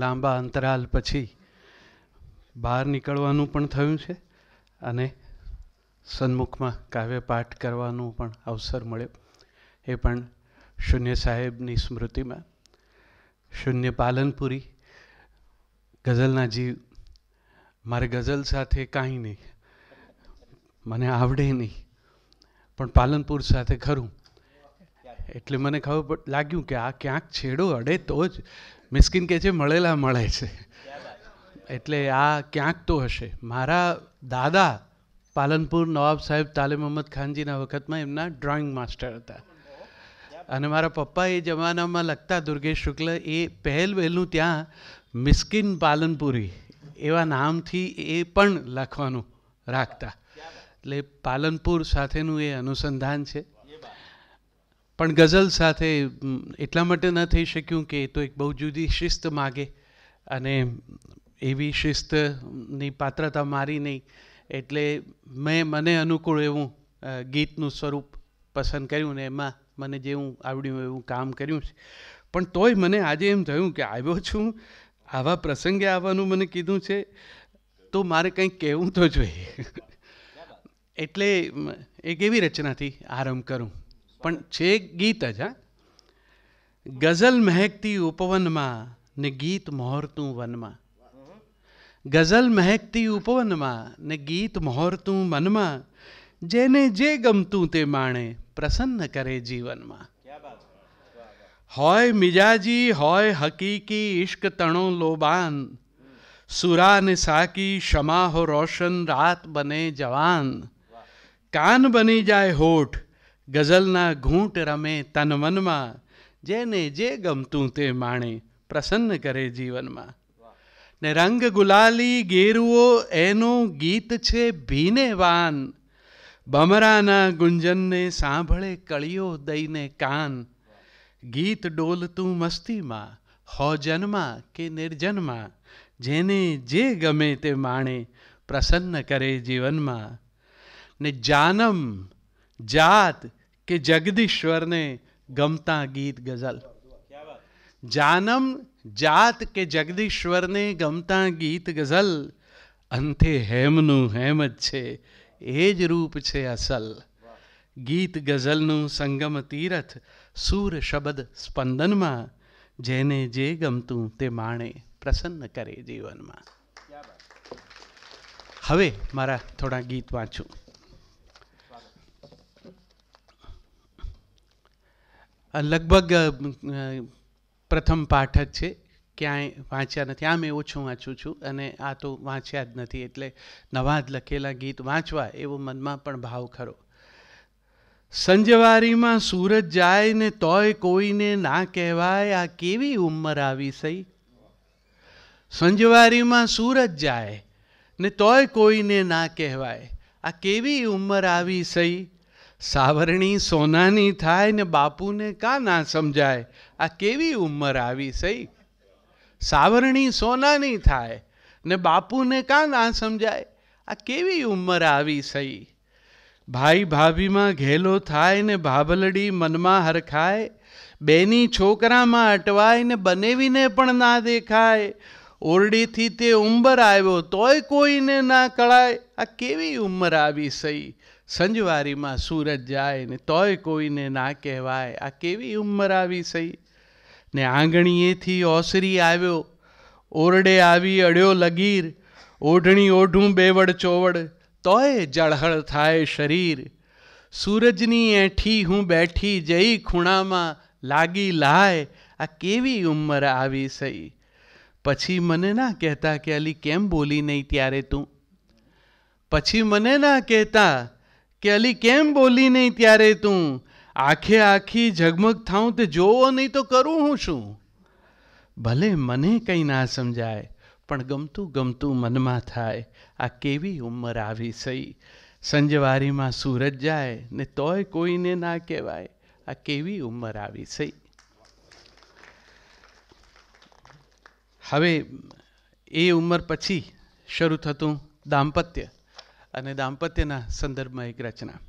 લાંબા અંતરાલ પછી બહાર નીકળવાનું પણ થયું છે અને સન્મુખમાં કાવ્યપાઠ કરવાનું પણ અવસર મળ્યો એ પણ શૂન્ય સાહેબની સ્મૃતિમાં શૂન્ય પાલનપુરી ગઝલના જીવ મારે ગઝલ સાથે કાંઈ નહીં મને આવડે નહીં પણ પાલનપુર સાથે ખરું એટલે મને ખબર લાગ્યું કે આ ક્યાંક છેડો અડે તો જ મિસ્કિન કહે છે મળેલા મળે છે એટલે આ ક્યાંક તો હશે મારા દાદા પાલનપુર નવાબ સાહેબ તાલિમ મોહમ્મદ ખાનજીના વખતમાં એમના ડ્રોઈંગ માસ્ટર હતા અને મારા પપ્પા એ જમાનામાં લખતા દુર્ગેશ શુક્લ એ પહેલ વહેલું ત્યાં મિસ્કિન પાલનપુરી એવા નામથી એ પણ લખવાનું રાખતા એટલે પાલનપુર સાથેનું એ અનુસંધાન છે પણ ગઝલ સાથે એટલા માટે ન થઈ શક્યું કે એ તો એક બહુ જુદી શિસ્ત માગે અને એવી શિસ્તની પાત્રતા મારી નહીં એટલે મેં મને અનુકૂળ એવું ગીતનું સ્વરૂપ પસંદ કર્યું ને એમાં મને જેવું આવડ્યું એવું કામ કર્યું છે પણ તોય મને આજે એમ થયું કે આવ્યો છું આવા પ્રસંગે આવવાનું મને કીધું છે તો મારે કંઈક કહેવું તો જોઈએ એટલે એક એવી રચનાથી આરંભ કરું પણ છે ગીત જ હા ગઝલ મહેકતી ઉપવનમાં ને ગીત મહોરતું વનમાં ગઝલ મહેકતી ઉપવનમાં ને ગીત મહોરતું મનમાં જેને જે ગમતું તે માણે પ્રસન્ન કરે જીવનમાં હોય મિજાજી હોય હકીકી ઇશ્ક તણો લોબાન સુરા ને સાકી ક્ષમા હો રોશન રાત બને જવાન કાન બની જાય હોઠ ગઝલના ઘૂંટ રમે તન મનમાં જેને જે ગમતું તે માણે પ્રસન્ન કરે જીવનમાં ને રંગ ગુલાલી ગેરુઓ એનું ગીત છે ભીને વાન ભમરાના ગુંજનને સાંભળે કળીઓ દઈને કાન ગીત ડોલતું મસ્તીમાં હોજનમાં કે નિર્જનમાં જેને જે ગમે તે માણે પ્રસન્ન કરે જીવનમાં ને જાનમ જાત કે જગદીશ્વરને ગમતા ગીત ગઝલ જાનમ જાત કે જગદીશ્વરને ગમતા ગીત ગઝલ અંતે હેમનું હેમ જ છે એ જ રૂપ છે અસલ ગીત ગઝલનું સંગમ તીરથ સૂર શબદ સ્પંદનમાં જેને જે ગમતું તે માણે પ્રસન્ન કરે જીવનમાં હવે મારા થોડા ગીત વાંચું લગભગ પ્રથમ પાઠ જ છે ક્યાંય વાંચ્યા નથી આમ એ ઓછું વાંચું છું અને આ તો વાંચ્યા જ નથી એટલે નવા જ લખેલા ગીત વાંચવા એવો મનમાં પણ ભાવ ખરો સંજવારીમાં સુરત જાય ને તોય કોઈને ના કહેવાય આ કેવી ઉંમર આવી સહી સંજવારીમાં સુરત જાય ને તોય કોઈને ના કહેવાય આ કેવી ઉંમર આવી સહી સાવરણી સોનાની થાય ને બાપુને કા ના સમજાય આ કેવી ઉંમર આવી સહી સાવરણી સોનાની થાય ને બાપુને કા ના સમજાય આ કેવી ઉંમર આવી સહી ભાઈ ભાભીમાં ઘેલો થાય ને ભાભલડી મનમાં હરખાય બેની છોકરામાં અટવાય ને બનેવીને પણ ના દેખાય ઓરડીથી તે ઉંમર આવ્યો તોય કોઈને ના કળાય આ કેવી ઉંમર આવી સહી સંજવારીમાં સૂરજ જાય ને તોય કોઈને ના કહેવાય આ કેવી ઉંમર આવી સહી ને આંગણીએથી ઓસરી આવ્યો ઓરડે આવી અડ્યો લગીર ઓઢણી ઓઢું બેવડ ચોવડ તોય જળહળ થાય શરીર સૂરજની એઠી હું બેઠી જઈ ખૂણામાં લાગી લાય આ કેવી ઉંમર આવી સહી પછી મને ના કહેતા કે અલી કેમ બોલી નહીં ત્યારે તું પછી મને ના કહેતા કે અલી કેમ બોલી નહીં ત્યારે તું આખે આખી ઝગમગ થાઉં તે જોવો નહીં તો કરું હું શું ભલે મને કંઈ ના સમજાય પણ ગમતું ગમતું મનમાં થાય આ કેવી ઉંમર આવી સહી સંજવારીમાં સૂરજ જાય ને તોય કોઈને ના કહેવાય આ કેવી ઉંમર આવી સહી હવે એ ઉંમર પછી શરૂ થતું દાંપત્ય અને દાંપત્યના સંદર્ભમાં એક રચના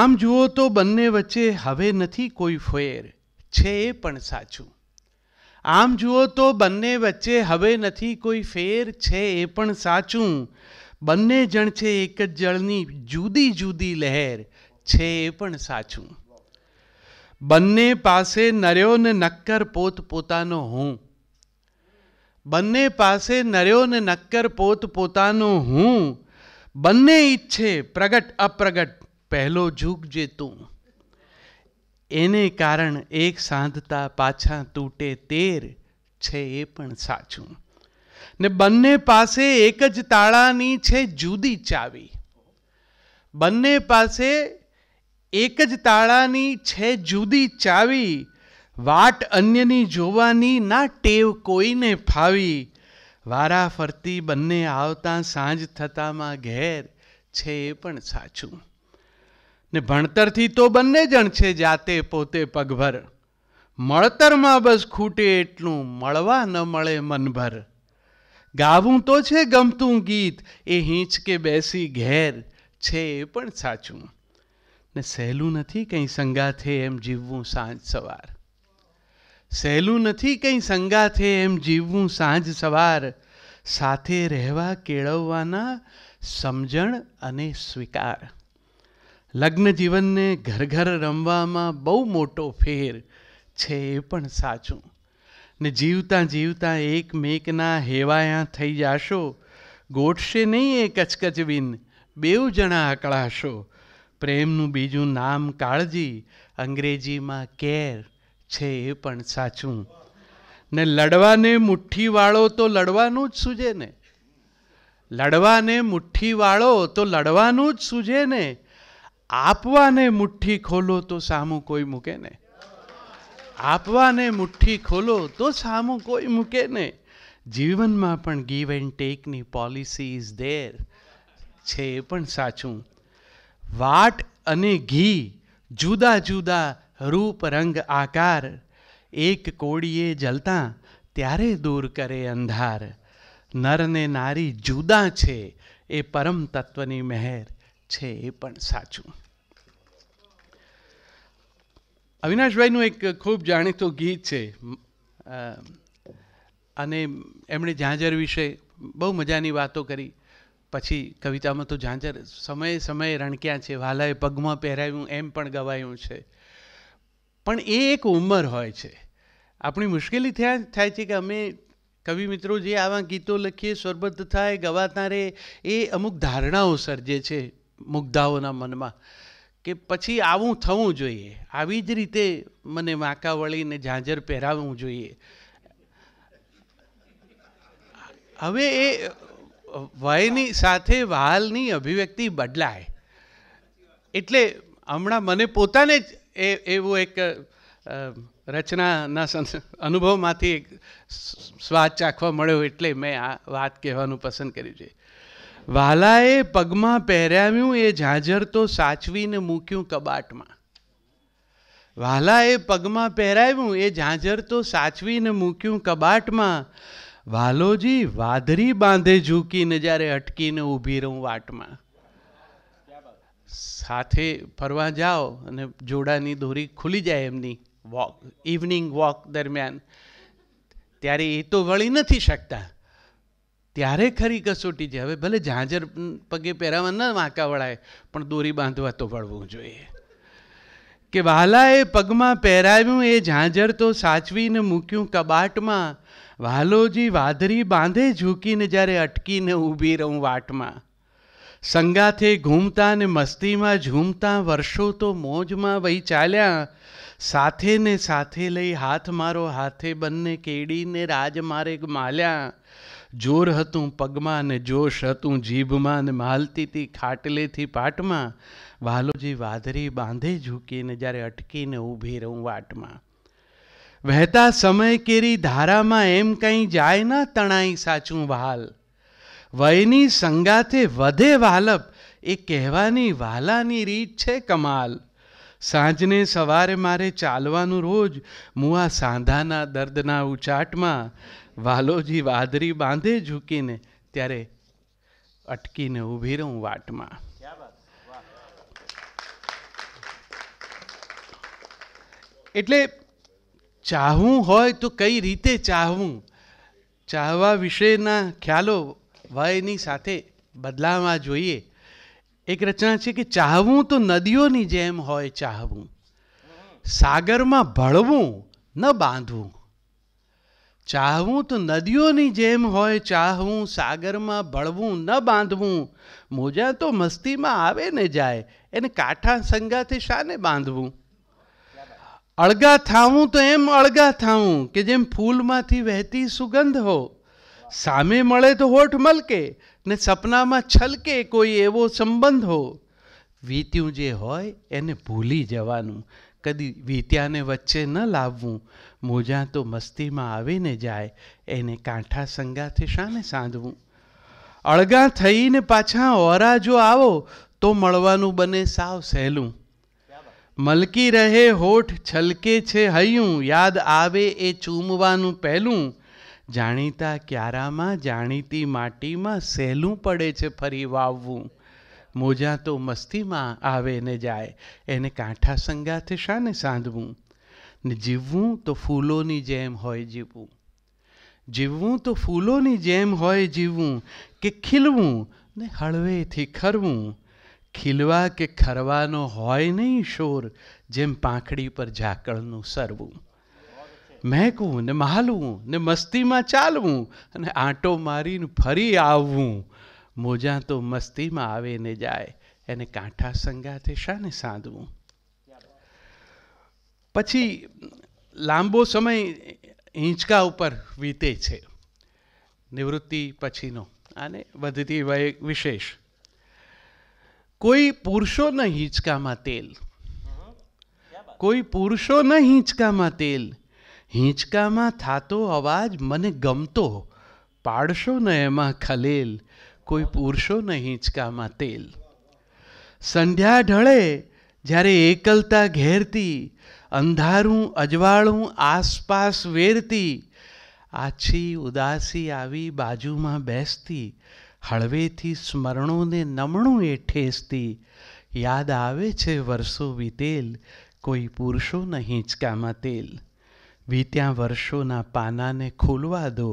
આમ જુઓ તો બંને વચ્ચે હવે નથી કોઈ ફેર છે એ પણ સાચું આમ જુઓ તો બંને વચ્ચે હવે નથી કોઈ ફેર છે એ પણ સાચું બંને જણ છે એક જ જળની જુદી જુદી લહેર છે એ પણ સાચું બંને પાસે નર્યો ને નક્કર પોત પોતાનો હું બંને પાસે નર્યો ને નક્કર પોત પોતાનું હું બંને ઈચ્છે પ્રગટ અપ્રગટ પહેલો જુગ જે તું એને કારણ એક સાંધતા પાછા તૂટે તેર છે એ પણ સાચું ને બંને પાસે એક જ તાળાની છે જુદી ચાવી બંને પાસે એક જ તાળાની છે જુદી ચાવી વાટ અન્યની જોવાની ના ટેવ કોઈને ફાવી વારા ફરતી બંને આવતા સાંજ થતામાં ઘેર છે એ પણ સાચું ને ભણતરથી તો બંને જણ છે જાતે પોતે પગભર મળતરમાં બસ ખૂટે એટલું મળવા ન મળે મનભર ગાવું તો છે ગમતું ગીત એ હિંચકે બેસી ઘેર છે એ પણ સાચું ને સહેલું નથી કંઈ સંગાથે એમ જીવવું સાંજ સવાર સહેલું નથી કંઈ સંગાથે એમ જીવવું સાંજ સવાર સાથે રહેવા કેળવવાના સમજણ અને સ્વીકાર લગ્ન જીવનને ઘર ઘર રમવામાં બહુ મોટો ફેર છે એ પણ સાચું ને જીવતાં જીવતાં એકમેકના હેવાયા થઈ જાશો ગોઠશે નહીં એ કચકચબીન બેઉ જણા આકળાશો પ્રેમનું બીજું નામ કાળજી અંગ્રેજીમાં કેર છે એ પણ સાચું ને લડવાને મુઠ્ઠીવાળો તો લડવાનું જ સૂજે ને લડવાને મુઠ્ઠીવાળો તો લડવાનું જ સૂજે ને આપવાને મુઠ્ઠી ખોલો તો સામું કોઈ મૂકે ને આપવાને મુઠ્ઠી ખોલો તો સામું કોઈ મૂકે ને જીવનમાં પણ ગીવ એન્ડ ટેકની પોલિસી ઇઝ ધેર છે એ પણ સાચું વાટ અને ઘી જુદા જુદા રૂપ રંગ આકાર એક કોડીએ જલતા ત્યારે દૂર કરે અંધાર નર ને નારી જુદા છે એ પરમ તત્વની મહેર છે એ પણ સાચું અવિનાશભાઈનું એક ખૂબ જાણીતું ગીત છે અને એમણે ઝાંઝર વિશે બહુ મજાની વાતો કરી પછી કવિતામાં તો ઝાંઝર સમયે સમયે રણક્યા છે વાલાએ પગમાં પહેરાવ્યું એમ પણ ગવાયું છે પણ એ એક ઉંમર હોય છે આપણી મુશ્કેલી થયા થાય છે કે અમે કવિ મિત્રો જે આવા ગીતો લખીએ સ્વરબદ્ધ થાય ગવાતા રહે એ અમુક ધારણાઓ સર્જે છે મુગ્ધાઓના મનમાં કે પછી આવું થવું જોઈએ આવી જ રીતે મને વાંકા વળીને ઝાંઝર પહેરાવવું જોઈએ હવે એ વયની સાથે વાલની અભિવ્યક્તિ બદલાય એટલે હમણાં મને પોતાને જ એ એવું એક રચનાના અનુભવમાંથી એક સ્વાદ ચાખવા મળ્યો એટલે મેં આ વાત કહેવાનું પસંદ કર્યું છે વાલાએ પગમાં પહેરાવ્યું એ ઝાંઝર તો સાચવીને મૂક્યું કબાટમાં વાલાએ પગમાં પહેરાવ્યું એ ઝાંઝર તો સાચવીને મૂક્યું કબાટમાં વાલોજી વાદરી બાંધે ઝૂકીને જ્યારે અટકીને ઊભી રહું વાટમાં સાથે ફરવા જાઓ અને જોડાની દોરી ખુલી જાય એમની વોક ઇવનિંગ વોક દરમિયાન ત્યારે એ તો વળી નથી શકતા ત્યારે ખરી કસોટી છે હવે ભલે ઝાંઝર પગે પહેરાવા ન વાંકા વળાય પણ દોરી બાંધવા તો વળવું જોઈએ કે વાલાએ પગમાં પહેરાવ્યું એ ઝાંઝર તો સાચવીને મૂક્યું કબાટમાં વાલોજી વાદરી બાંધે ઝૂકીને જ્યારે અટકીને ઊભી રહું વાટમાં સંગાથે ઘૂમતા ને મસ્તીમાં ઝૂમતા વર્ષો તો મોજમાં વહી ચાલ્યા સાથે ને સાથે લઈ હાથ મારો હાથે બંને કેડીને રાજમાર્ગ માલ્યા જોર હતું પગમાં ને જોશ હતું જીભમાં ને માલતીથી ખાટલેથી પાટમાં વાલોજી વાદરી બાંધે ઝૂકીને જ્યારે અટકીને ઊભી રહું વાટમાં વહેતા સમય કેરી ધારામાં એમ કંઈ જાય ના તણાઈ સાચું વહાલ વયની સંગાથે વધે વાલપ એ કહેવાની વાલાની રીત છે કમાલ સાંજને સવારે મારે ચાલવાનું રોજ હું આ સાંધાના દર્દના ઉચાટમાં વાલોજી વાદરી બાંધે ઝૂકીને ત્યારે અટકીને ઊભી રહું વાટમાં એટલે ચાહવું હોય તો કઈ રીતે ચાહવું ચાહવા વિશેના ખ્યાલો વયની સાથે બદલાવા જોઈએ એક રચના છે કે ચાહવું તો નદીઓની જેમ હોય ચાહવું સાગરમાં ભળવું ન બાંધવું ચાહવું તો નદીઓની જેમ હોય ચાહવું સાગરમાં ભળવું ન બાંધવું મોજા તો મસ્તીમાં આવે ને જાય એને કાંઠા સંગાથે શાને બાંધવું અળગા થાવું તો એમ અળગા થાવું કે જેમ ફૂલમાંથી વહેતી સુગંધ હો સામે મળે તો હોઠ મલકે ને સપનામાં છલકે કોઈ એવો સંબંધ હો વીત્યું જે હોય એને ભૂલી જવાનું કદી વીત્યાને વચ્ચે ન લાવવું મોજા તો મસ્તીમાં આવીને જાય એને કાંઠા સંગાથી શાને સાંધવું અળગા થઈને પાછા ઓરા જો આવો તો મળવાનું બને સાવ સહેલું મલકી રહે હોઠ છલકે છે હૈયું યાદ આવે એ ચૂમવાનું પહેલું જાણીતા ક્યારામાં જાણીતી માટીમાં સહેલું પડે છે ફરી વાવવું મોજા તો મસ્તીમાં આવે ને જાય એને કાંઠા સંગાથે શાને સાંધવું ને જીવવું તો ફૂલોની જેમ હોય જીવવું જીવવું તો ફૂલોની જેમ હોય જીવવું કે ખીલવું ને હળવેથી ખરવું ખીલવા કે ખરવાનો હોય નહીં શોર જેમ પાંખડી પર ઝાકળનું સરવું મહેકવું ને માલવું ને મસ્તીમાં ચાલવું અને આંટો મારીને ફરી આવવું મોજા તો મસ્તીમાં આવે ને જાય એને કાંઠા સંગાથે શાને સાંધવું પછી લાંબો સમય હિંચકા ઉપર વીતે છે નિવૃત્તિ પછીનો અને વધતી વય વિશેષ કોઈ પુરુષો ન હિંચકામાં તેલ કોઈ પુરુષો ન હિંચકામાં તેલ હિંચકામાં થતો અવાજ મને ગમતો પાડશો ને એમાં ખલેલ કોઈ પૂરશો ને હિંચકામાં તેલ સંધ્યા ઢળે જ્યારે એકલતા ઘેરતી અંધારું અજવાળું આસપાસ વેરતી આછી ઉદાસી આવી બાજુમાં બેસતી હળવેથી સ્મરણોને નમણું એ ઠેસતી યાદ આવે છે વર્ષો વિતેલ કોઈ પુરુષો ન હિંચકામાં તેલ વીત્યા વર્ષોના પાનાને ખોલવા દો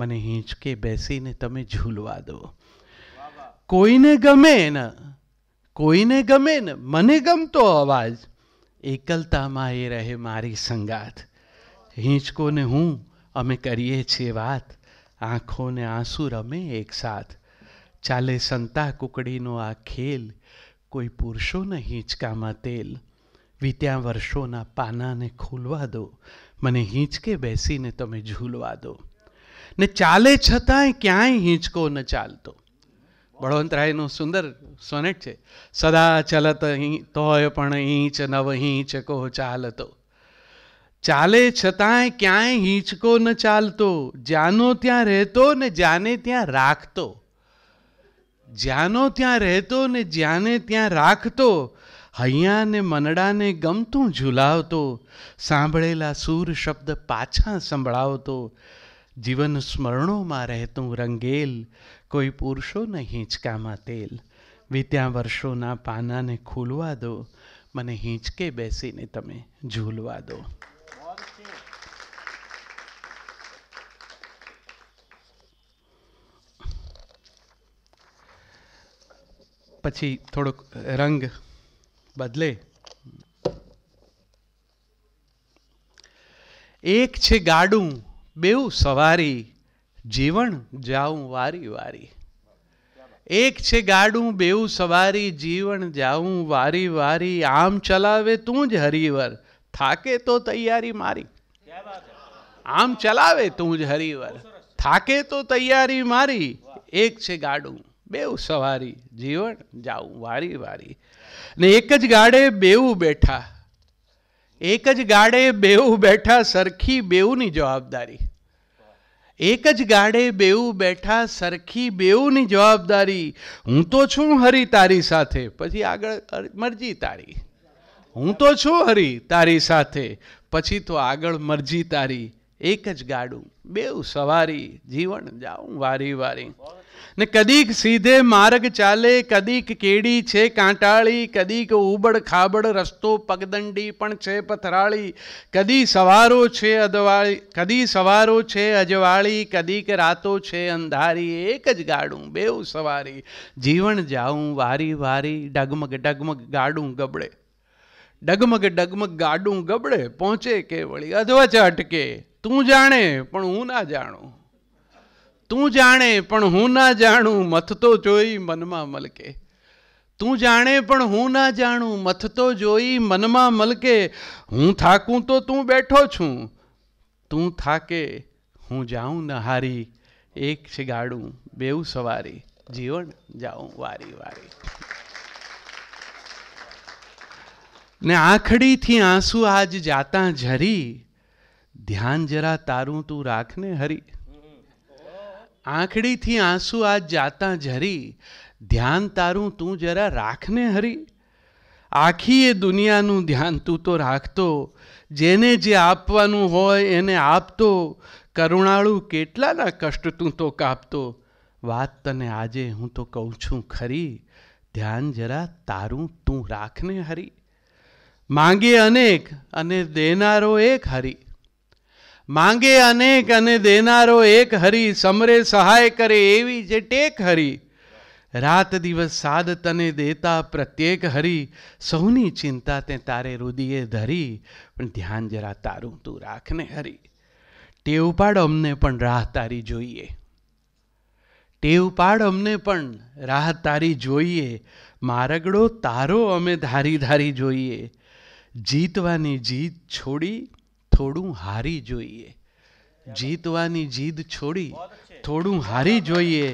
મને હિંચકે બેસીને તમે ઝૂલવા દો કોઈને ગમે ન કોઈને ગમે ને મને ગમતો અવાજ એકલતામાં એ રહે મારી સંગાત હિંચકોને હું અમે કરીએ છીએ વાત આંખોને આંસુ રમે એક સાથ ચાલે સંતા કુકડીનો આ ખેલ કોઈ પુરુષોના હિંચકામાં તેલ વીત્યા વર્ષોના પાનાને ખોલવા દો મને હિંચકે બેસીને તમે ઝૂલવા દો ને ચાલે છતાંય ક્યાંય હિંચકો ન ચાલતો બળવંતરાયનું સુંદર સોનેટ છે સદા ચલત તોય પણ હિંચ નવ હિંચકો ચાલતો ચાલે છતાંય ક્યાંય હિંચકો ન ચાલતો જ્યાંનો ત્યાં રહેતો ને જ્યાંને ત્યાં રાખતો જ્યાંનો ત્યાં રહેતો ને જ્યાંને ત્યાં રાખતો હૈયાને મનડાને ગમતું ઝૂલાવતો સાંભળેલા સૂર શબ્દ પાછા સંભળાવતો જીવન સ્મરણોમાં રહેતું રંગેલ કોઈ પુરુષોને હિંચકામાં તેલ વીત્યા વર્ષોના પાનાને ખૂલવા દો મને હિંચકે બેસીને તમે ઝૂલવા દો પછી થોડોક રંગ બદલે એક છે ગાડું બેઉ સવારી જીવન જાઉં વારી વારી એક છે ગાડું બેઉ સવારી જીવન જાઉં વારી વારી આમ ચલાવે તું જ હરિવર થાકે તો તૈયારી મારી આમ ચલાવે તું જ હરિવર થાકે તો તૈયારી મારી એક છે ગાડું બેઉ સવારી જીવન જાઉં વારી વારી ને એક જ ગાડે બેવું બેઠા એક જ ગાડે બેવું બેઠા સરખી બેઉની જવાબદારી એક જ ગાડે બેવું બેઠા સરખી બેઉની જવાબદારી હું તો છું હરી તારી સાથે પછી આગળ મરજી તારી હું તો છું હરી તારી સાથે પછી તો આગળ મરજી તારી એક જ ગાડું બેવ સવારી જીવન જાઉં વારી વારી ને કદીક સીધે માર્ગ ચાલે કદીક કેડી છે કાંટાળી કદીક ઉબડ ખાબડ રસ્તો પગદંડી પણ છે પથરાળી કદી સવારો છે અદવાળી કદી સવારો છે અજવાળી કદીક રાતો છે અંધારી એક જ ગાડું બેઉ સવારી જીવન જાઉં વારી વારી ડગમગ ડગમગ ગાડું ગબડે ડગમગ ડગમગ ગાડું ગબડે પહોંચે કે વળી અધવચ અટકે તું જાણે પણ હું ના જાણું તું જાણે પણ હું ના જાણું મથતો જોઈ મનમાં મલકે તું જાણે પણ હું ના જાણું મથતો જોઈ મનમાં મલકે હું થાકું તો તું બેઠો છું તું થાકે હું જાઉં ન હારી એક છે ગાડું બેઉ સવારી જીવન જાઉં વારી વારી ને આંખડીથી આંસુ આજ જાતા ઝરી ધ્યાન જરા તારું તું રાખને હરી આંખડીથી આંસુ આ જાતા ઝરી ધ્યાન તારું તું જરા રાખને હરી આખી એ દુનિયાનું ધ્યાન તું તો રાખતો જેને જે આપવાનું હોય એને આપતો કરુણાળુ કેટલાના કષ્ટ તું તો કાપતો વાત તને આજે હું તો કહું છું ખરી ધ્યાન જરા તારું તું રાખને હરી માંગે અનેક અને દેનારો એક હરી માંગે અનેક અને દેનારો એક હરી સમરે સહાય કરે એવી જે ટેક હરી રાત દિવસ સાદ તને દેતા પ્રત્યેક હરી સૌની ચિંતા તે તારે રુદિએ ધરી પણ ધ્યાન જરા તારું તું રાખને હરી ટેવ પાડ અમને પણ રાહ તારી જોઈએ ટેવ પાડ અમને પણ રાહ તારી જોઈએ મારગડો તારો અમે ધારી ધારી જોઈએ જીતવાની જીત છોડી થોડું હારી જોઈએ જીતવાની જીદ છોડી થોડું હારી જોઈએ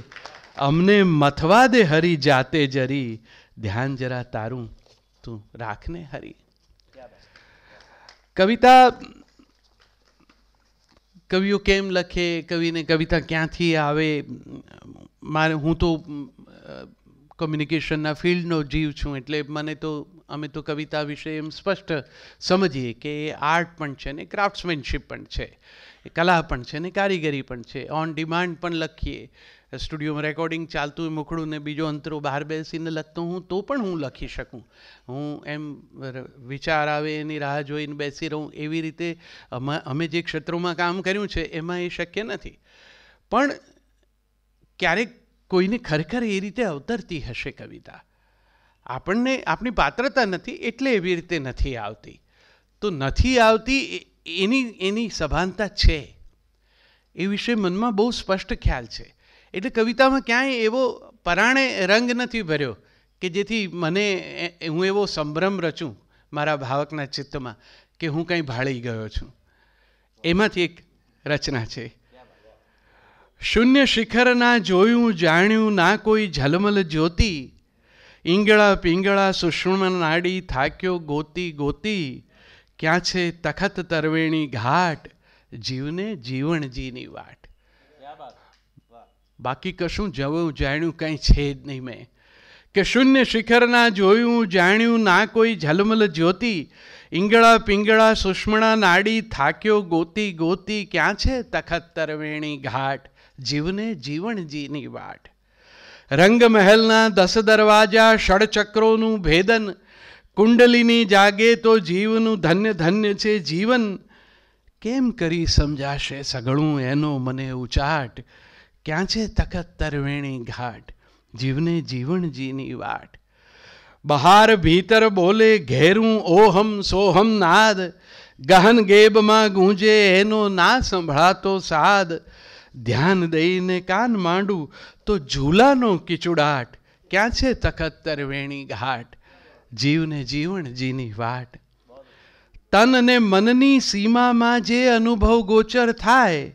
અમને મથવા દે હરી જાતે જરી ધ્યાન જરા તારું તું રાખને હરી કવિતા કવિઓ કેમ લખે કવિને કવિતા ક્યાંથી આવે મારે હું તો કોમ્યુનિકેશનના ફિલ્ડનો જીવ છું એટલે મને તો અમે તો કવિતા વિશે એમ સ્પષ્ટ સમજીએ કે એ આર્ટ પણ છે ને ક્રાફ્ટ્સમેનશીપ પણ છે એ કલા પણ છે ને કારીગરી પણ છે ઓન ડિમાન્ડ પણ લખીએ સ્ટુડિયોમાં રેકોર્ડિંગ ચાલતું હોય મોકળું ને બીજો અંતરો બહાર બેસીને લખતો હું તો પણ હું લખી શકું હું એમ વિચાર આવે એની રાહ જોઈને બેસી રહું એવી રીતે અમે જે ક્ષેત્રોમાં કામ કર્યું છે એમાં એ શક્ય નથી પણ ક્યારેક કોઈને ખરેખર એ રીતે અવતરતી હશે કવિતા આપણને આપણી પાત્રતા નથી એટલે એવી રીતે નથી આવતી તો નથી આવતી એની એની સભાનતા છે એ વિશે મનમાં બહુ સ્પષ્ટ ખ્યાલ છે એટલે કવિતામાં ક્યાંય એવો પરાણે રંગ નથી ભર્યો કે જેથી મને હું એવો સંભ્રમ રચું મારા ભાવકના ચિત્તમાં કે હું કંઈ ભાળી ગયો છું એમાંથી એક રચના છે શૂન્ય શિખરના જોયું જાણ્યું ના કોઈ ઝલમલ જ્યોતિ ઈંગળા પિંગળા સુષુમન નાડી થાક્યો ગોતી ગોતી ક્યાં છે તખત તરવેણી ઘાટ જીવને જીવન જીની વાટ બાકી કશું જવું જાણ્યું કંઈ છે જ નહીં મેં કે શૂન્ય શિખરના જોયું જાણ્યું ના કોઈ ઝલમલ જ્યોતિ ઈંગળા પિંગળા સુષ્મણા નાડી થાક્યો ગોતી ગોતી ક્યાં છે તખત તરવેણી ઘાટ જીવને જીવન જીની વાટ રંગમહેલના દસ દરવાજા ષડચક્રોનું ભેદન કુંડલીની જાગે તો જીવનું ધન્ય ધન્ય છે જીવન કેમ કરી સમજાશે સઘળું એનો મને ઉચાટ ક્યાં છે તખત તરવેણી ઘાટ જીવને જીવનજીની વાટ બહાર ભીતર બોલે ઘેરું ઓહમ સોહમ નાદ ગહન ગેબમાં ગૂંજે એનો ના સંભળાતો સાદ ધ્યાન દઈને કાન માંડું તો ઝૂલાનો કિચુડાટ ક્યાં છે તખત તરવેણી ઘાટ જીવને જીવન જીની વાટ તન અને મનની સીમામાં જે અનુભવ ગોચર થાય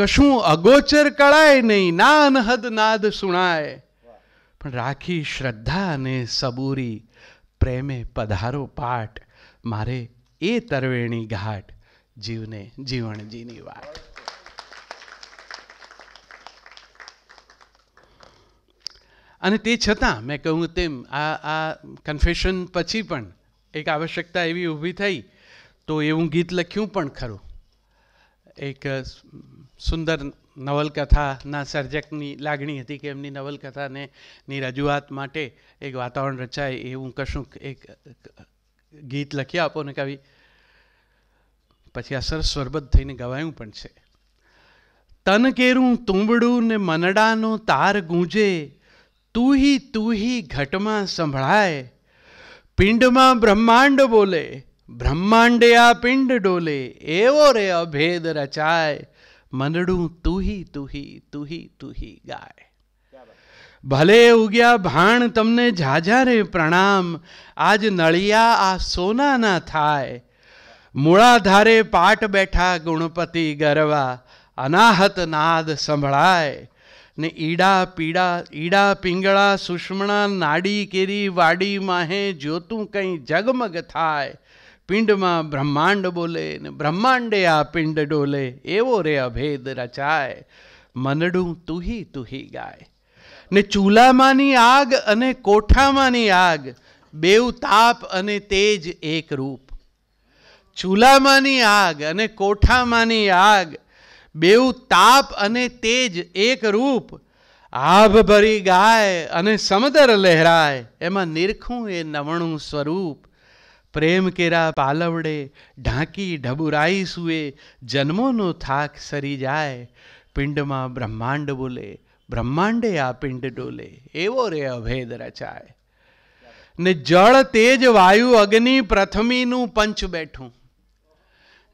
કશું અગોચર કળાય નહીં ના અનહદ નાદ સુણાય પણ રાખી શ્રદ્ધા અને સબૂરી પ્રેમે પધારો પાઠ મારે એ તરવેણી ઘાટ જીવને જીવણજીની વાટ અને તે છતાં મેં કહ્યું તેમ આ આ કન્ફેશન પછી પણ એક આવશ્યકતા એવી ઊભી થઈ તો એવું ગીત લખ્યું પણ ખરું એક સુંદર નવલકથાના સર્જકની લાગણી હતી કે એમની નવલકથાને ની રજૂઆત માટે એક વાતાવરણ રચાય એવું કશુંક એક ગીત લખી આપો ને કવિ પછી આ સરસ સ્વરબદ્ધ થઈને ગવાયું પણ છે તન કેરું તુંબડું ને મનડાનો તાર ગુંજે तू ही तू ही घट में संभाए पिंड में ब्रह्मांड बोले ब्रह्मांड या पिंड डोले एवो रे अभेद रचाए मनडू तू ही तू ही तू ही तू ही गाय भले उग्या भाण तमने झाझा रे प्रणाम आज नलिया आ सोना ना थाय मूलाधारे पाठ बैठा गुणपति गरवा अनाहत नाद संभाए ને ઈડા પીડા ઈડા પિંગળા સુષ્મણા નાડી કેરી વાડી માહે જોતું કંઈ જગમગ થાય પિંડમાં બ્રહ્માંડ બોલે ને બ્રહ્માંડે આ પિંડ ડોલે એવો રે અભેદ રચાય મનડું તુહી તુહી ગાય ને ચૂલામાંની આગ અને કોઠામાંની આગ બેઉ તાપ અને તેજ એક રૂપ ચૂલામાંની આગ અને કોઠામાંની આગ બેઉ તાપ અને તેજ એક રૂપ આભ ભરી ગાય અને સમદર લહેરાય એમાં નિરખું એ નવણું સ્વરૂપ પ્રેમ કેરા પાલવડે ઢાંકી ઢબુરાઈ સુએ જન્મોનો થાક સરી જાય પિંડમાં બ્રહ્માંડ બોલે બ્રહ્માંડે આ પિંડ ડોલે એવો રે અભેદ રચાય ને જળ તેજ વાયુ અગ્નિ પ્રથમીનું પંચ બેઠું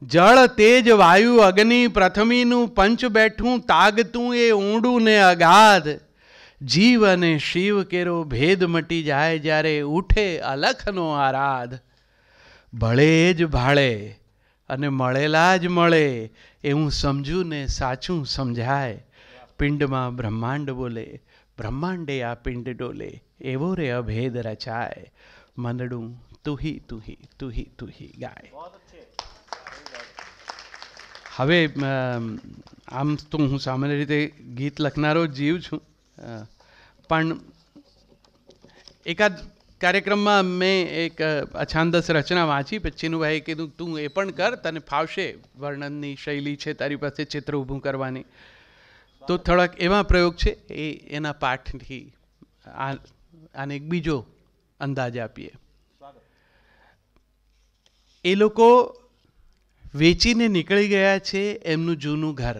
જળ તેજ વાયુ અગ્નિ પ્રથમીનું પંચ બેઠું તાગતું એ ઊંડું ને અગાધ જીવ અને શિવ કેરો ભેદ મટી જાય જ્યારે ઉઠે અલખનો આરાધ ભળે જ ભાળે અને મળેલા જ મળે એવું સમજું ને સાચું સમજાય પિંડમાં બ્રહ્માંડ બોલે બ્રહ્માંડે આ પિંડ ડોલે એવો રે અભેદ રચાય મંદડું તુહી તુહી તુહી તુહી ગાય હવે આમ તો હું સામાન્ય રીતે ગીત લખનારો જીવ છું પણ એકાદ કાર્યક્રમમાં મેં એક અછાંદસ રચના વાંચી પછી ચિનુભાઈએ કીધું તું એ પણ કર તને ફાવશે વર્ણનની શૈલી છે તારી પાસે ચિત્ર ઊભું કરવાની તો થોડાક એવા પ્રયોગ છે એ એના પાઠથી આ આને એક બીજો અંદાજ આપીએ એ લોકો વેચીને નીકળી ગયા છે એમનું જૂનું ઘર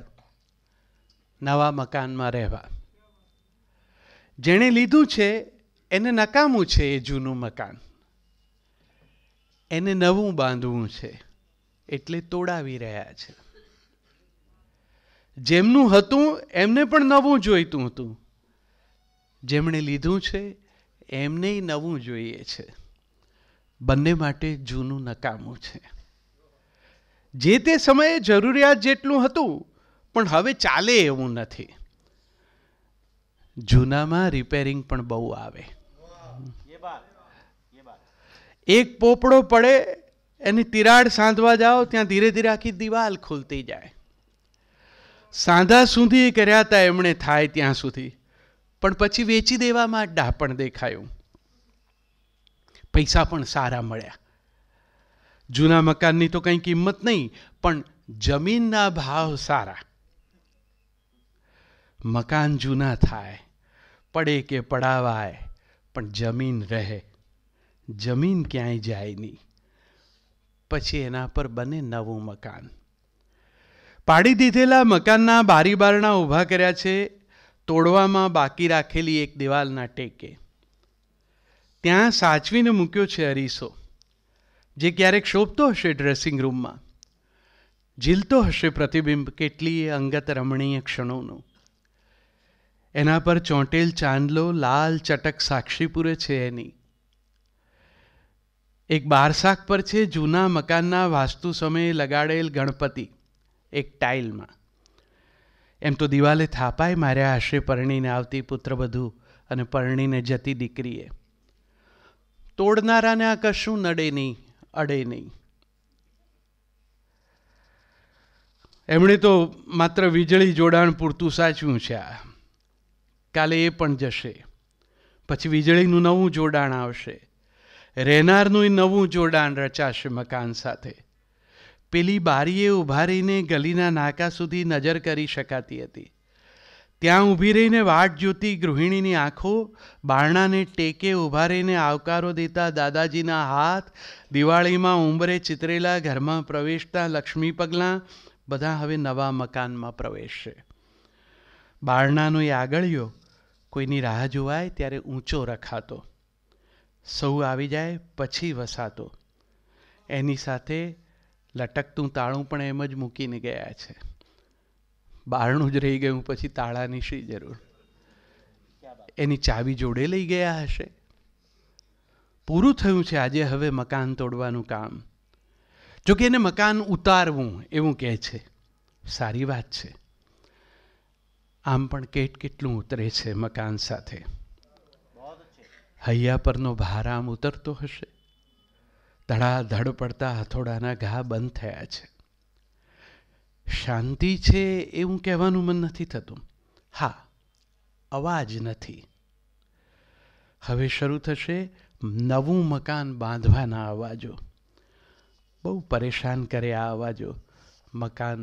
નવા મકાનમાં રહેવા જેણે લીધું છે એને નકામું છે એ જૂનું મકાન એને નવું બાંધવું છે એટલે તોડાવી રહ્યા છે જેમનું હતું એમને પણ નવું જોઈતું હતું જેમણે લીધું છે એમને નવું જોઈએ છે બંને માટે જૂનું નકામું છે જે તે સમયે જરૂરિયાત જેટલું હતું પણ હવે ચાલે એવું નથી જૂનામાં રિપેરિંગ પણ બહુ આવે એક પોપડો પડે એની તિરાડ સાંધવા જાઓ ત્યાં ધીરે ધીરે આખી દિવાલ ખુલતી જાય સાંધા સુધી કર્યા હતા એમણે થાય ત્યાં સુધી પણ પછી વેચી દેવામાં ડાપણ દેખાયું પૈસા પણ સારા મળ્યા જૂના મકાનની તો કંઈ કિંમત નહીં પણ જમીનના ભાવ સારા મકાન જૂના થાય પડે કે પડાવાય પણ જમીન રહે જમીન ક્યાંય જાય નહીં પછી એના પર બને નવું મકાન પાડી દીધેલા મકાનના બારી બારણા ઊભા કર્યા છે તોડવામાં બાકી રાખેલી એક દિવાલના ટેકે ત્યાં સાચવીને મૂક્યો છે અરીસો જે ક્યારેક શોભતો હશે ડ્રેસિંગ રૂમમાં ઝીલતો હશે પ્રતિબિંબ કેટલીય અંગત રમણીય ક્ષણોનું એના પર ચોંટેલ ચાંદલો લાલ ચટક સાક્ષી પૂરે છે એની એક બારસાક પર છે જૂના મકાનના વાસ્તુ સમયે લગાડેલ ગણપતિ એક ટાઇલમાં એમ તો દિવાલે થાપાય માર્યા હશે પરણીને આવતી પુત્રવધુ અને પરણીને જતી દીકરીએ તોડનારાને આ કશું નડે નહીં અડે નહીં એમણે તો માત્ર વીજળી જોડાણ પૂરતું સાચવું છે આ કાલે એ પણ જશે પછી વીજળીનું નવું જોડાણ આવશે રહેનારનું નવું જોડાણ રચાશે મકાન સાથે પેલી બારીએ ઊભા રહીને ગલીના નાકા સુધી નજર કરી શકાતી હતી ત્યાં ઊભી રહીને વાટ જોતી ગૃહિણીની આંખો બારણાને ટેકે ઊભા રહીને આવકારો દેતા દાદાજીના હાથ દિવાળીમાં ઉંબરે ચિતરેલા ઘરમાં પ્રવેશતા લક્ષ્મી પગલાં બધા હવે નવા મકાનમાં પ્રવેશશે બારણાનો એ આગળિયો કોઈની રાહ જોવાય ત્યારે ઊંચો રખાતો સૌ આવી જાય પછી વસાતો એની સાથે લટકતું તાળું પણ એમ જ મૂકીને ગયા છે બારણું જ રહી ગયું પછી તાળાની શી જરૂર એની ચાવી જોડે લઈ ગયા હશે પૂરું થયું છે આજે હવે મકાન તોડવાનું કામ જોકે એને મકાન ઉતારવું એવું કહે છે સારી વાત છે આમ પણ કેટ કેટલું ઉતરે છે મકાન સાથે હૈયા પરનો ભાર આમ ઉતરતો હશે ધડાધડ પડતા હથોડાના ઘા બંધ થયા છે શાંતિ છે એવું કહેવાનું મન નથી થતું હા અવાજ નથી હવે શરૂ થશે નવું મકાન બાંધવાના અવાજો બહુ પરેશાન કરે આ અવાજો મકાન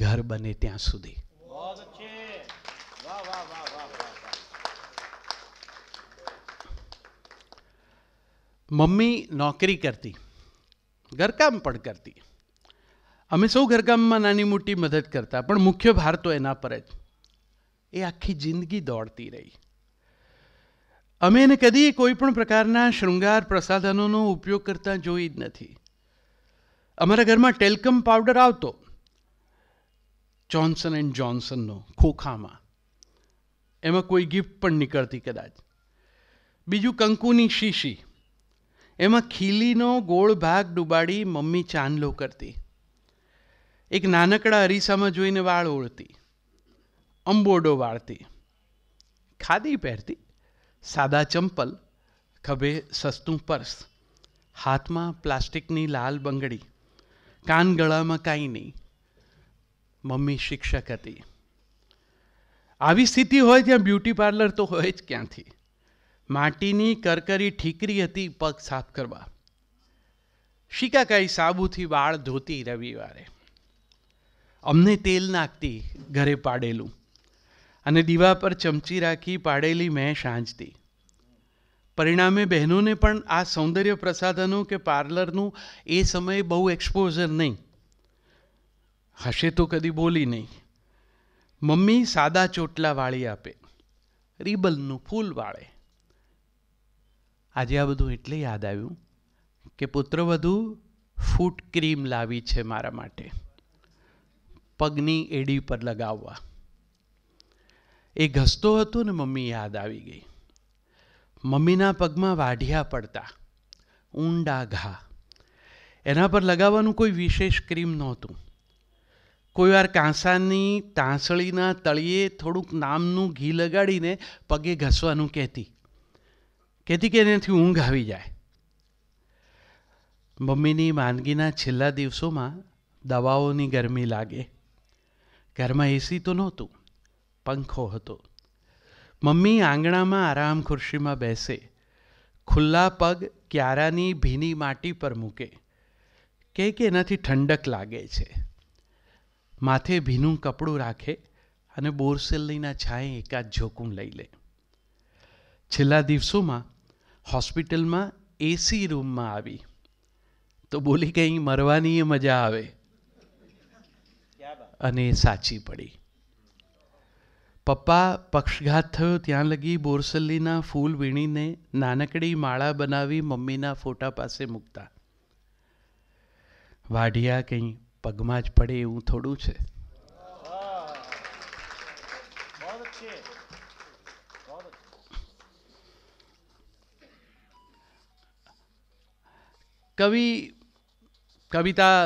ઘર બને ત્યાં સુધી મમ્મી નોકરી કરતી ઘરકામ પણ કરતી અમે સૌ ઘરકામમાં નાની મોટી મદદ કરતા પણ મુખ્ય ભાર તો એના પર જ એ આખી જિંદગી દોડતી રહી અમે એને કદી કોઈ પણ પ્રકારના શૃંગાર પ્રસાધનોનો ઉપયોગ કરતા જોઈ જ નથી અમારા ઘરમાં ટેલ્કમ પાવડર આવતો જોન્સન એન્ડ જોન્સનનો ખોખામાં એમાં કોઈ ગિફ્ટ પણ નીકળતી કદાચ બીજું કંકુની શીશી એમાં ખીલીનો ગોળ ભાગ ડુબાડી મમ્મી ચાંદલો કરતી એક નાનકડા અરીસામાં જોઈને વાળ ઓળતી અંબોડો વાળતી ખાદી પહેરતી સાદા ચંપલ ખભે સસ્તું પર્સ હાથમાં પ્લાસ્ટિકની લાલ બંગડી કાન ગળામાં કાંઈ નહીં મમ્મી શિક્ષક હતી આવી સ્થિતિ હોય ત્યાં બ્યુટી પાર્લર તો હોય જ ક્યાંથી માટીની કરકરી ઠીકરી હતી પગ સાફ કરવા શિકાકાઈ સાબુથી વાળ ધોતી રવિવારે અમને તેલ નાખતી ઘરે પાડેલું અને દીવા પર ચમચી રાખી પાડેલી મેં સાંજતી પરિણામે બહેનોને પણ આ સૌંદર્ય પ્રસાધનો કે પાર્લરનું એ સમયે બહુ એક્સપોઝર નહીં હશે તો કદી બોલી નહીં મમ્મી સાદા ચોટલા વાળી આપે રીબલનું ફૂલ વાળે આજે આ બધું એટલે યાદ આવ્યું કે પુત્રવધુ ફૂટ ક્રીમ લાવી છે મારા માટે પગની એડી પર લગાવવા એ ઘસતો હતો ને મમ્મી યાદ આવી ગઈ મમ્મીના પગમાં વાઢિયા પડતા ઊંડા ઘા એના પર લગાવવાનું કોઈ વિશેષ ક્રીમ નહોતું કોઈ વાર કાંસાની તાંસળીના તળિયે થોડુંક નામનું ઘી લગાડીને પગે ઘસવાનું કહેતી કહેતી કે એનાથી ઊંઘ આવી જાય મમ્મીની માંદગીના છેલ્લા દિવસોમાં દવાઓની ગરમી લાગે ઘરમાં એસી તો નહોતું પંખો હતો મમ્મી આંગણામાં આરામ ખુરશીમાં બેસે ખુલ્લા પગ ક્યારાની ભીની માટી પર મૂકે કે કે એનાથી ઠંડક લાગે છે માથે ભીનું કપડું રાખે અને બોરસેલનીના છાંય એકાદ ઝોકું લઈ લે છેલ્લા દિવસોમાં હોસ્પિટલમાં એસી રૂમમાં આવી તો બોલી કંઈ અહીં મરવાની મજા આવે અને સાચી પડી પપ્પા પક્ષઘાત થયો ત્યાં લગી બોરસલીના ફૂલ વીણીને નાનકડી માળા બનાવી મમ્મીના ફોટા પાસે મૂકતા વાઢિયા કંઈ પગમાં જ પડે એવું થોડું છે કવિ કવિતા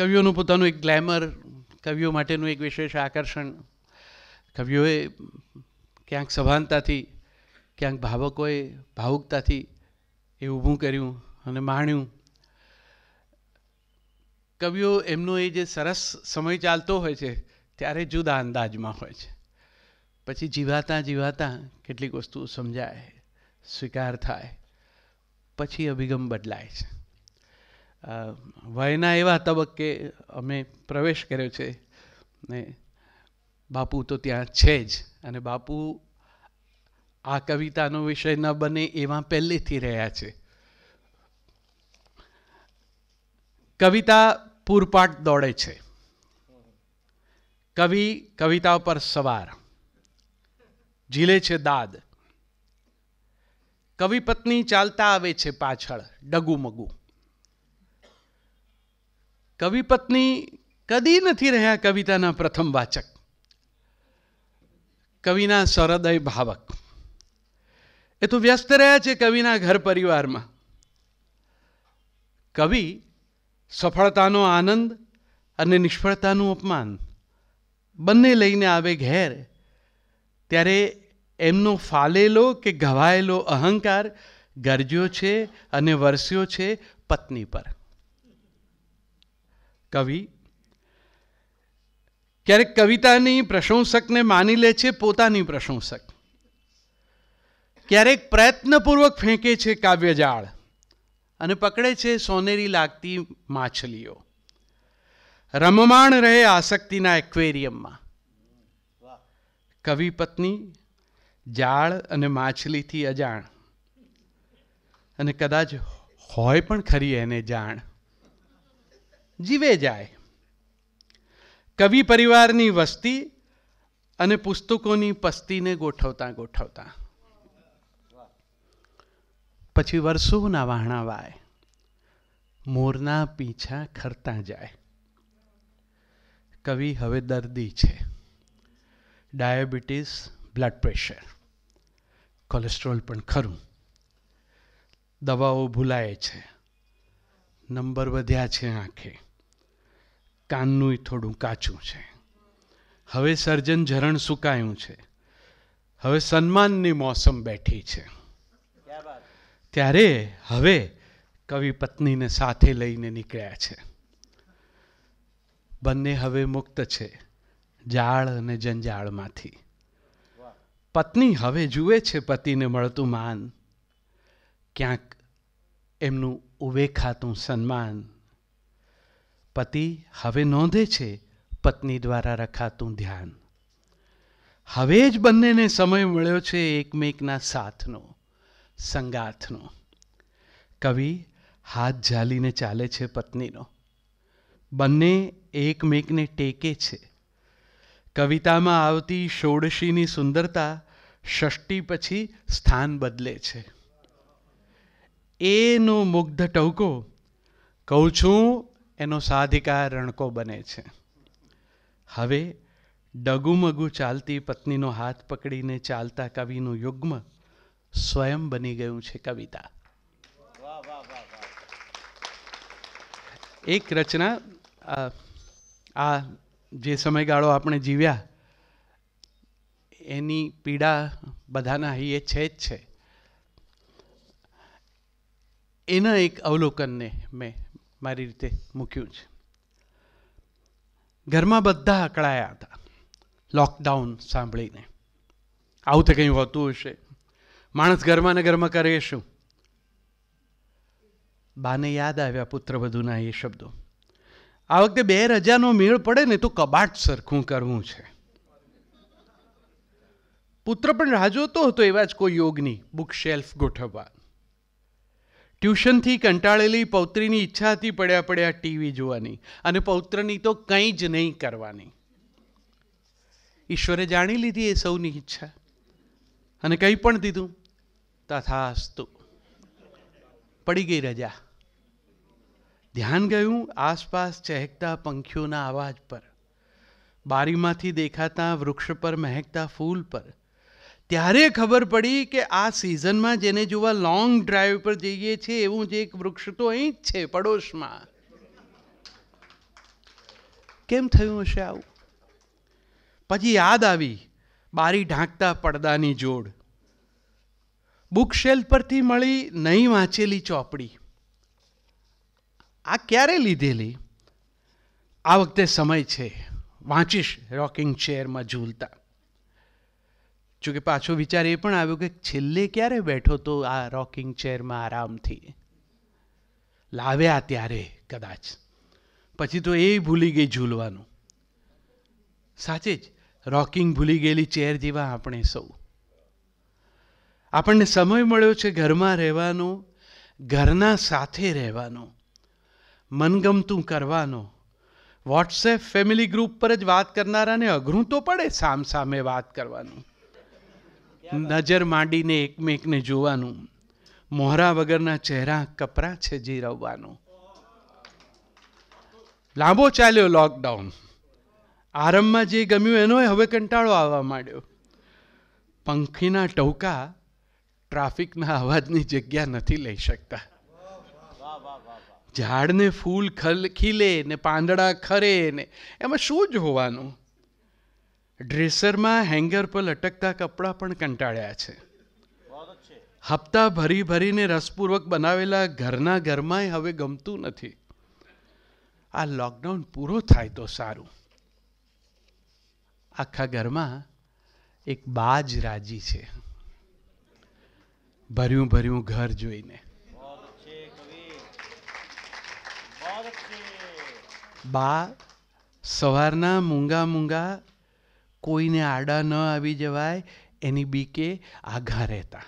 કવિઓનું પોતાનું એક ગ્લેમર કવિઓ માટેનું એક વિશેષ આકર્ષણ કવિઓએ ક્યાંક સભાનતાથી ક્યાંક ભાવકોએ ભાવુકતાથી એ ઊભું કર્યું અને માણ્યું કવિઓ એમનો એ જે સરસ સમય ચાલતો હોય છે ત્યારે જુદા અંદાજમાં હોય છે પછી જીવાતા જીવાતા કેટલીક વસ્તુઓ સમજાય સ્વીકાર થાય પછી અભિગમ બદલાય છે વયના એવા તબક્કે અમે પ્રવેશ કર્યો છે ને બાપુ તો ત્યાં છે જ અને બાપુ આ કવિતાનો વિષય ન બને એમાં પહેલેથી રહ્યા છે કવિતા પૂરપાટ દોડે છે કવિ કવિતા પર સવાર ઝીલે છે દાદ કવિપત્ની ચાલતા આવે છે પાછળ ડગુમગુ કવિપત્ની કદી નથી રહ્યા કવિતાના પ્રથમ વાચક કવિના સહૃદય ભાવક એ તો વ્યસ્ત રહ્યા છે કવિના ઘર પરિવારમાં કવિ સફળતાનો આનંદ અને નિષ્ફળતાનું અપમાન બંને લઈને આવે ઘેર ત્યારે એમનો ફાલેલો કે ઘવાયેલો અહંકાર ગરજ્યો છે અને વરસ્યો છે પત્ની પર કવિ ક્યારેક કવિતાની પ્રશંસકને માની લે છે પોતાની પ્રશંસક ક્યારેક પ્રયત્નપૂર્વક ફેંકે છે કાવ્યજાળ અને પકડે છે સોનેરી લાગતી માછલીઓ રમમાણ રહે આસક્તિના એક્વેરિયમમાં કવિ પત્ની જાળ અને માછલીથી અજાણ અને કદાચ હોય પણ ખરી એને જાણ જીવે જાય કવિ પરિવારની વસ્તી અને પુસ્તકોની પસ્તીને ગોઠવતા ગોઠવતા પછી વર્ષોના વાહણા વાય મોરના પીછા ખરતા જાય કવિ હવે દર્દી છે ડાયાબિટીસ બ્લડ પ્રેશર કોલેસ્ટ્રોલ પણ ખરું દવાઓ ભૂલાય છે નંબર વધ્યા છે આંખે કાનનું થોડું કાચું છે હવે સર્જન ઝરણ સુકાયું છે હવે સન્માનની મોસમ બેઠી છે ત્યારે હવે કવિ પત્નીને સાથે લઈને નીકળ્યા છે બંને હવે મુક્ત છે જાળ અને જંજાળમાંથી પત્ની હવે જુએ છે પતિને મળતું માન ક્યાંક એમનું ઉવેખાતું સન્માન પતિ હવે નોંધે છે પત્ની દ્વારા રખાતું ધ્યાન હવે જ બંનેને સમય મળ્યો છે એકમેકના સાથનો સંગાથનો કવિ હાથ ઝાલીને ચાલે છે પત્નીનો બંને એકમેકને ટેકે છે કવિતામાં આવતી ષોડશીની સુંદરતા ષષ્ટી પછી સ્થાન બદલે છે એનો મુગ્ધ ટવકો કહું છું એનો સાધિકા રણકો બને છે હવે ડગુમગુ ચાલતી પત્નીનો હાથ પકડીને ચાલતા કવિનું યુગ્મ સ્વયં બની ગયું છે કવિતા એક રચના આ જે સમયગાળો આપણે જીવ્યા એની પીડા બધાના હૈયે છે જ છે એના એક અવલોકનને મેં મારી રીતે મૂક્યું છે ઘરમાં બધા અકળાયા હતા લોકડાઉન સાંભળીને આવું તો કંઈ હોતું હશે માણસ ઘરમાં ને ઘરમાં કરે શું બાને યાદ આવ્યા પુત્રવધુના એ શબ્દો આ વખતે બે રજાનો મેળ પડે ને તો કબાટ સરખું કરવું છે પુત્ર પણ રાહ જોતો હતો એવા જ કોઈ યોગની બુક શેલ્ફ ગોઠવવા ટ્યુશનથી કંટાળેલી પૌત્રીની ઈચ્છા હતી પડ્યા પડ્યા ટીવી જોવાની અને પૌત્રની તો કંઈ જ નહીં કરવાની ઈશ્વરે જાણી લીધી એ સૌની ઈચ્છા અને કંઈ પણ દીધું તથાસ્તુ પડી ગઈ રજા ધ્યાન ગયું આસપાસ ચહેકતા પંખીઓના અવાજ પર બારીમાંથી દેખાતા વૃક્ષ પર મહેકતા ફૂલ પર ત્યારે ખબર પડી કે આ સિઝનમાં જેને જોવા લોંગ ડ્રાઈવ પર જઈએ છીએ એવું જે એક વૃક્ષ તો અહીં જ છે પડોશમાં કેમ થયું હશે આવું પછી યાદ આવી બારી ઢાંકતા પડદાની જોડ બુકશેલ પરથી મળી નહીં વાંચેલી ચોપડી આ ક્યારે લીધેલી આ વખતે સમય છે વાંચીશ રોકિંગ ચેરમાં ઝૂલતા જોકે પાછો વિચાર એ પણ આવ્યો કે છેલ્લે ક્યારે બેઠો તો આ રોકિંગ ચેરમાં આરામથી લાવ્યા ત્યારે કદાચ પછી તો એ ભૂલી ગઈ ઝૂલવાનું સાચે જ રોકિંગ ભૂલી ગયેલી ચેર જેવા આપણે સૌ આપણને સમય મળ્યો છે ઘરમાં રહેવાનો ઘરના સાથે રહેવાનો મનગમતું કરવાનો વોટ્સએપ ફેમિલી ગ્રુપ પર જ વાત કરનારાને અઘરું તો પડે સામ સામે વાત કરવાનું નજર માંડીને એકમેકને જોવાનું મોહરા વગરના ચહેરા કપરા છે જીરવવાનું લાંબો ચાલ્યો લોકડાઉન આરંભમાં જે ગમ્યું એનો હવે કંટાળો આવવા માંડ્યો પંખીના ટહુકા ટ્રાફિકના અવાજની જગ્યા નથી લઈ શકતા ઝાડને ફૂલ ખલ ખીલે ને પાંદડા ખરે ને એમાં શું જ હોવાનું ડ્રેસરમાં હેંગર પર લટકતા કપડાં પણ કંટાળ્યા છે હપ્તા ભરી ભરીને રસપૂર્વક બનાવેલા ઘરના ઘરમાંય હવે ગમતું નથી આ લોકડાઉન પૂરો થાય તો સારું આખા ઘરમાં એક બાજ રાજી છે ભર્યું ભર્યું ઘર જોઈને બા સવારના મૂંગા મૂંગા કોઈને આડા ન આવી જવાય એની બીકે આઘા રહેતા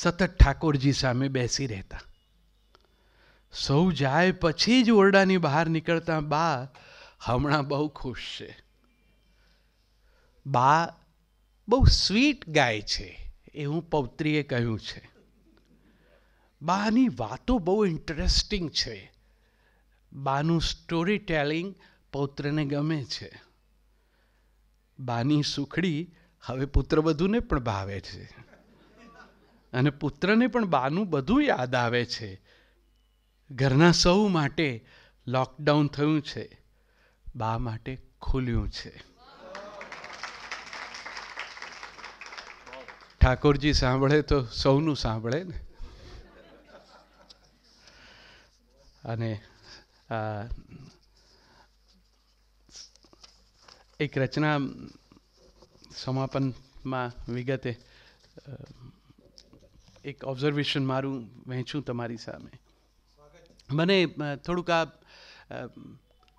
સતત ઠાકોરજી સામે બેસી રહેતા સૌ જાય પછી જ ઓરડાની બહાર નીકળતા બા હમણાં બહુ ખુશ છે બા બહુ સ્વીટ ગાય છે એવું પૌત્રીએ કહ્યું છે બાની વાતો બહુ ઇન્ટરેસ્ટિંગ છે બાનું સ્ટોરી ટેલિંગ પૌત્રને ગમે છે બાની સુખડી હવે પુત્રવધુને પણ ભાવે છે અને પુત્રને પણ બાનું બધું યાદ આવે છે ઘરના સૌ માટે લોકડાઉન થયું છે બા માટે ખુલ્યું છે ઠાકોરજી સાંભળે તો સૌનું સાંભળે ને અને એક રચના સમાપનમાં વિગતે એક ઓબ્ઝર્વેશન મારું વહેંચું તમારી સામે મને થોડુંક આ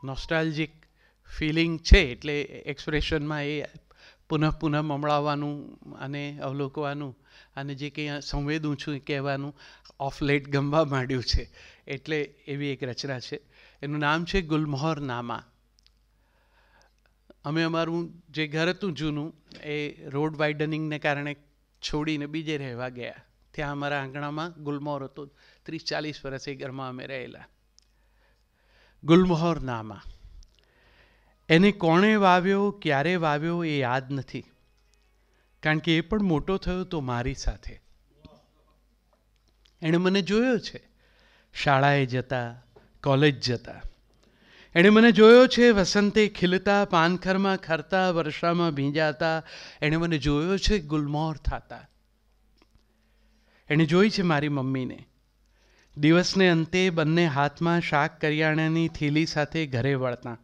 નોસ્ટાલ્જિક ફિલિંગ છે એટલે એક્સપ્રેશનમાં એ પુનઃ પુનઃ મમળાવવાનું અને અવલોકવાનું અને જે કંઈ સંવેદું છું એ કહેવાનું ઓફ લેટ ગમવા માંડ્યું છે એટલે એવી એક રચના છે એનું નામ છે ગુલમોહર નામા અમે અમારું જે ઘર હતું જૂનું એ રોડ વાઇડનિંગને કારણે છોડીને બીજે રહેવા ગયા ત્યાં અમારા આંગણામાં ગુલમોહર હતો ત્રીસ ચાલીસ વર્ષ એ ઘરમાં અમે રહેલા ગુલમોહર નામા એને કોણે વાવ્યો ક્યારે વાવ્યો એ યાદ નથી કારણ કે એ પણ મોટો થયો તો મારી સાથે એણે મને જોયો છે શાળાએ જતા કોલેજ જતા એણે મને જોયો છે વસંતે ખીલતા પાનખરમાં ખરતા વર્ષામાં ભીંજાતા એણે મને જોયો છે ગુલમોર થતા એણે જોઈ છે મારી મમ્મીને દિવસને અંતે બંને હાથમાં શાક કરિયાણાની થેલી સાથે ઘરે વળતા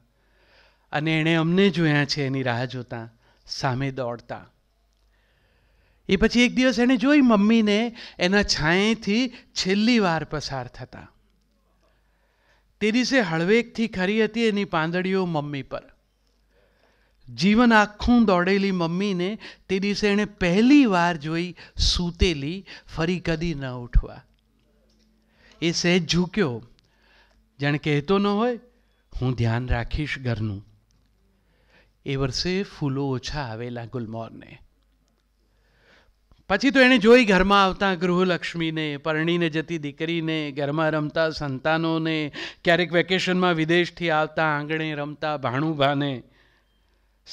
અને એણે અમને જોયા છે એની રાહ જોતા સામે દોડતા એ પછી એક દિવસ એણે જોઈ મમ્મીને એના છાંયથી છેલ્લી વાર પસાર થતા તે દિવસે હળવેકથી ખરી હતી એની પાંદડીઓ મમ્મી પર જીવન આખું દોડેલી મમ્મીને તે દિવસે એણે પહેલી વાર જોઈ સૂતેલી ફરી કદી ન ઉઠવા એ સહેજ ઝૂક્યો જાણે કહેતો ન હોય હું ધ્યાન રાખીશ ઘરનું એ વર્ષે ફૂલો ઓછા આવેલા ગુલમોરને પછી તો એણે જોઈ ઘરમાં આવતા ગૃહલક્ષ્મીને પરણીને જતી દીકરીને ઘરમાં રમતા સંતાનોને ક્યારેક વેકેશનમાં વિદેશથી આવતા આંગણે રમતા ભાણુભાને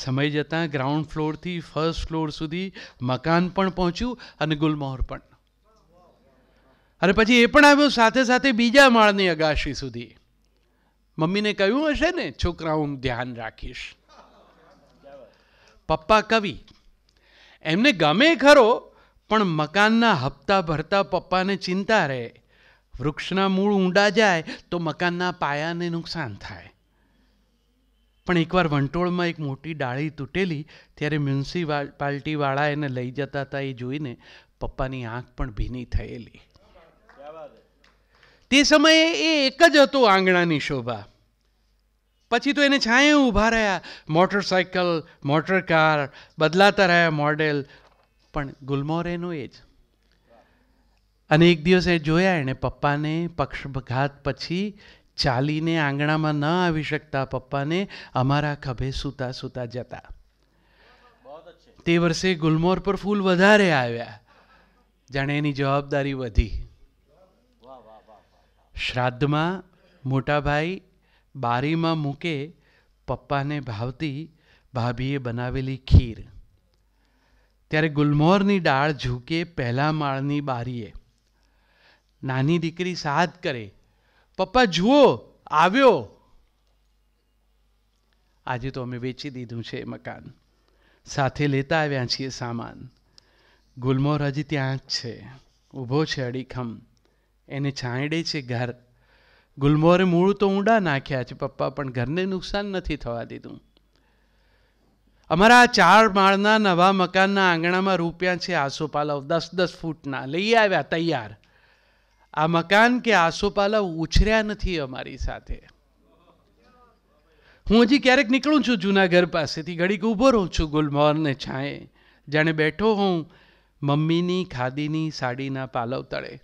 સમય જતાં ગ્રાઉન્ડ ફ્લોરથી ફર્સ્ટ ફ્લોર સુધી મકાન પણ પહોંચ્યું અને ગુલમોહર પણ અરે પછી એ પણ આવ્યો સાથે સાથે બીજા માળની અગાશી સુધી મમ્મીને કહ્યું હશે ને છોકરા હું ધ્યાન રાખીશ પપ્પા કવિ એમને ગમે ખરો પણ મકાનના હપ્તા ભરતા પપ્પાને ચિંતા રહે વૃક્ષના મૂળ ઊંડા જાય તો મકાનના પાયાને નુકસાન થાય પણ એકવાર વંટોળમાં એક મોટી ડાળી તૂટેલી ત્યારે મ્યુનિસિપાલિટીવાળા એને લઈ જતા હતા એ જોઈને પપ્પાની આંખ પણ ભીની થયેલી તે સમયે એ એક જ હતો આંગણાની શોભા પછી તો એને છાંયે ઊભા રહ્યા મોટરસાઇકલ મોટરકાર બદલાતા રહ્યા મોડેલ પણ ગુલમોર એનું એ જ અને એક દિવસ એ જોયા એણે પપ્પાને પક્ષઘાત પછી ચાલીને આંગણામાં ન આવી શકતા પપ્પાને અમારા ખભે સૂતા સૂતા જતા તે વર્ષે ગુલમોર પર ફૂલ વધારે આવ્યા જાણે એની જવાબદારી વધી શ્રાદ્ધમાં મોટાભાઈ બારીમાં મૂકે પપ્પાને ભાવતી ભાભીએ બનાવેલી ખીર ત્યારે ગુલમોરની ડાળ ઝૂકે પહેલા માળની બારીએ નાની દીકરી સાદ કરે પપ્પા જુઓ આવ્યો આજે તો અમે વેચી દીધું છે મકાન સાથે લેતા આવ્યા છીએ સામાન ગુલમોર હજી ત્યાં જ છે ઊભો છે અડીખમ એને છાંયડે છે ઘર ગુલમોરે મૂળ તો ઊંડા નાખ્યા છે પપ્પા પણ ઘરને નુકસાન નથી થવા દીધું અમારા ચાર માળના નવા મકાનના આંગણામાં રૂપિયા છે આસોપાલવ દસ દસ ફૂટના લઈ આવ્યા તૈયાર આ મકાન કે આસોપાલવ ઉછર્યા નથી અમારી સાથે હું હજી ક્યારેક નીકળું છું જૂના ઘર પાસેથી ઘડીક ઊભો રહું છું ગુલમોહરને છાંયે જાણે બેઠો હું મમ્મીની ખાદીની સાડીના પાલવ તળે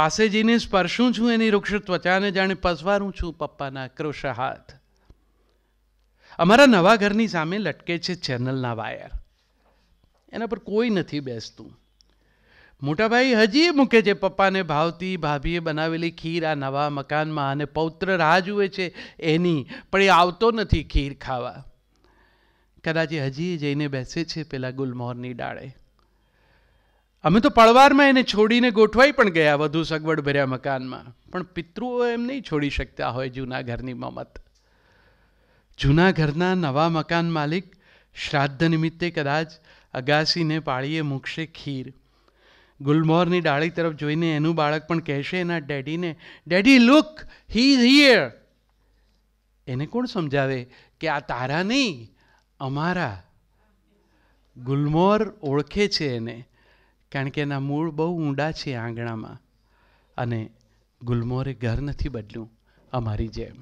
પાસે જઈને સ્પર્શું છું એની વૃક્ષ ત્વચાને જાણે પસવારું છું પપ્પાના કૃષ હાથ અમારા નવા ઘરની સામે લટકે છે ચેનલના વાયર એના પર કોઈ નથી બેસતું મોટાભાઈ હજી મૂકે છે પપ્પાને ભાવતી ભાભીએ બનાવેલી ખીર આ નવા મકાનમાં અને પૌત્ર રાહ જુએ છે એની પણ એ આવતો નથી ખીર ખાવા કદાચ હજી જઈને બેસે છે પેલા ગુલમોહરની ડાળે અમે તો પળવારમાં એને છોડીને ગોઠવાઈ પણ ગયા વધુ સગવડ ભર્યા મકાનમાં પણ પિતૃઓ એમ નહીં છોડી શકતા હોય જૂના ઘરની મમત જૂના ઘરના નવા મકાન માલિક શ્રાદ્ધ નિમિત્તે કદાચ અગાસીને પાળીએ મૂકશે ખીર ગુલમોરની ડાળી તરફ જોઈને એનું બાળક પણ કહેશે એના ડેડીને daddy look he is here એને કોણ સમજાવે કે આ તારા નહીં અમારા ગુલમોર ઓળખે છે એને કારણ કે એના મૂળ બહુ ઊંડા છે આંગણામાં અને ગુલમોરે ઘર નથી બદલ્યું અમારી જેમ